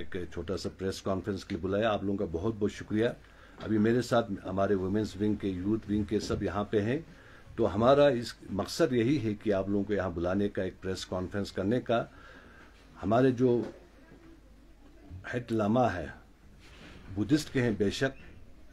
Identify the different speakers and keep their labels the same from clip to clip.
Speaker 1: एक छोटा सा प्रेस कॉन्फ्रेंस के लिए बुलाया आप लोगों का बहुत बहुत शुक्रिया अभी मेरे साथ हमारे वुमेन्स विंग के यूथ विंग के सब यहाँ पे हैं तो हमारा इस मकसद यही है कि आप लोगों को यहाँ बुलाने का एक प्रेस कॉन्फ्रेंस करने का हमारे जो हेड लामा है बुद्धिस्ट के हैं बेशक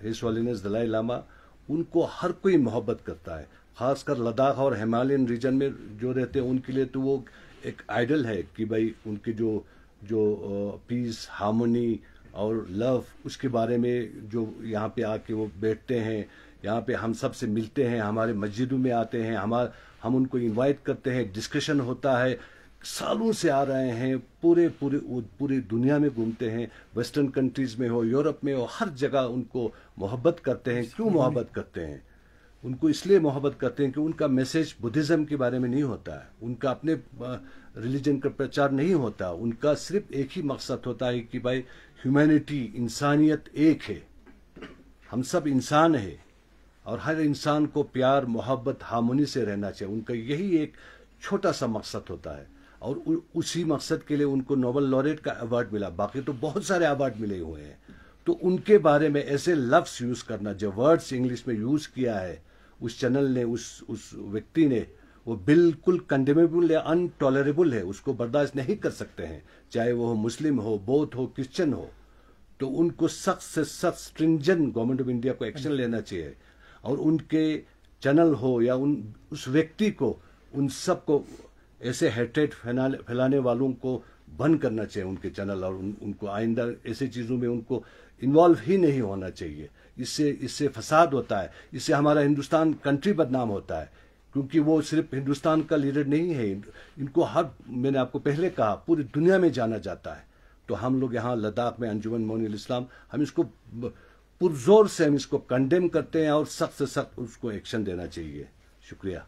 Speaker 1: हिस दलाई लामा उनको हर कोई मोहब्बत करता है खासकर लद्दाख और हिमालयन रीजन में जो रहते हैं उनके लिए तो वो एक आइडल है कि भाई उनके जो जो पीस हार्मोनी और लव उसके बारे में जो यहाँ पे आके वो बैठते हैं यहाँ पे हम सब से मिलते हैं हमारे मस्जिदों में आते हैं हमार हम उनको इनवाइट करते हैं डिस्कशन होता है सालों से आ रहे हैं पूरे पूरे पूरी दुनिया में घूमते हैं वेस्टर्न कंट्रीज में हो यूरोप में हो हर जगह उनको मोहब्बत करते हैं क्यों मोहब्बत करते हैं उनको इसलिए मोहब्बत करते हैं कि उनका मैसेज बुद्धिज़्म के बारे में नहीं होता है उनका अपने रिलीजन का प्रचार नहीं होता उनका सिर्फ एक ही मकसद होता है कि भाई ह्यूमैनिटी इंसानियत एक है हम सब इंसान है और हर इंसान को प्यार मोहब्बत हारमोनी से रहना चाहिए उनका यही एक छोटा सा मकसद होता है और उसी मकसद के लिए उनको नोबल लॉरेट का अवार्ड मिला बाकी तो बहुत सारे अवार्ड मिले हुए हैं तो उनके बारे में ऐसे लफ्स यूज करना जो वर्ड्स इंग्लिश में यूज किया है उस चैनल ने उस उस व्यक्ति ने वो बिल्कुल कंडेमेबल या अनटॉलरेबल है उसको बर्दाश्त नहीं कर सकते हैं चाहे वो मुस्लिम हो बौद्ध हो क्रिश्चियन हो तो उनको सख्त से सख्त स्ट्रिंजन गवर्नमेंट ऑफ इंडिया को एक्शन लेना चाहिए और उनके चैनल हो या उन उस व्यक्ति को उन सबको ऐसे हेटेड फैलाने वालों को बंद करना चाहिए उनके चैनल और उन, उनको आइंदा ऐसे चीज़ों में उनको इन्वॉल्व ही नहीं होना चाहिए इससे इससे फसाद होता है इससे हमारा हिंदुस्तान कंट्री बदनाम होता है क्योंकि वो सिर्फ हिंदुस्तान का लीडर नहीं है इनको हर मैंने आपको पहले कहा पूरी दुनिया में जाना जाता है तो हम लोग यहाँ लद्दाख में अंजुमन मोन इस्लाम हम इसको पुरजोर से हम इसको कंडेम करते हैं और सख्त से सख्त उसको एक्शन देना चाहिए शुक्रिया